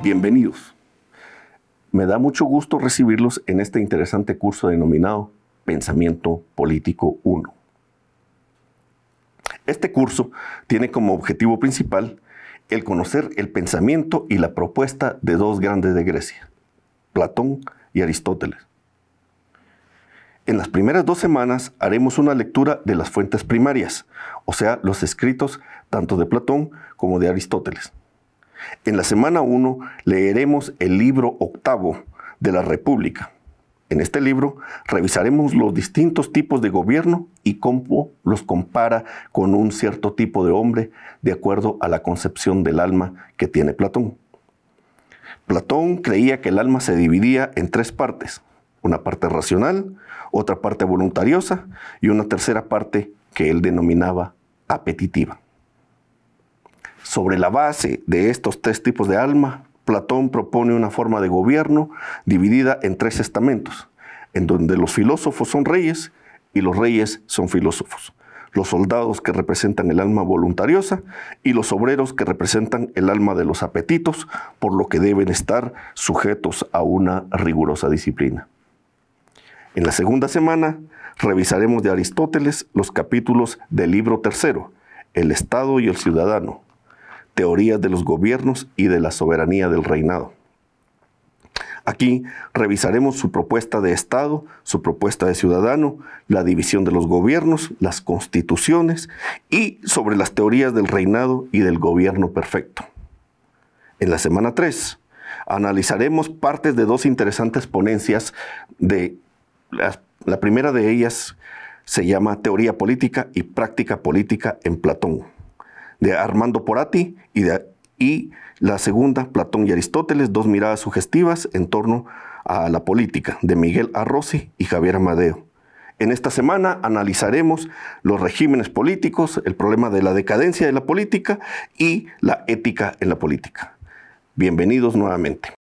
Bienvenidos. Me da mucho gusto recibirlos en este interesante curso denominado Pensamiento Político 1. Este curso tiene como objetivo principal el conocer el pensamiento y la propuesta de dos grandes de Grecia, Platón y Aristóteles. En las primeras dos semanas haremos una lectura de las fuentes primarias, o sea, los escritos tanto de Platón como de Aristóteles. En la semana 1 leeremos el libro octavo de la República. En este libro revisaremos los distintos tipos de gobierno y cómo los compara con un cierto tipo de hombre de acuerdo a la concepción del alma que tiene Platón. Platón creía que el alma se dividía en tres partes, una parte racional, otra parte voluntariosa y una tercera parte que él denominaba apetitiva. Sobre la base de estos tres tipos de alma, Platón propone una forma de gobierno dividida en tres estamentos, en donde los filósofos son reyes y los reyes son filósofos, los soldados que representan el alma voluntariosa y los obreros que representan el alma de los apetitos, por lo que deben estar sujetos a una rigurosa disciplina. En la segunda semana revisaremos de Aristóteles los capítulos del libro tercero, El Estado y el Ciudadano, teorías de los gobiernos y de la soberanía del reinado. Aquí revisaremos su propuesta de Estado, su propuesta de ciudadano, la división de los gobiernos, las constituciones y sobre las teorías del reinado y del gobierno perfecto. En la semana 3 analizaremos partes de dos interesantes ponencias de la primera de ellas se llama Teoría Política y Práctica Política en Platón de Armando Porati y, y la segunda, Platón y Aristóteles, dos miradas sugestivas en torno a la política, de Miguel Arrosi y Javier Amadeo. En esta semana analizaremos los regímenes políticos, el problema de la decadencia de la política y la ética en la política. Bienvenidos nuevamente.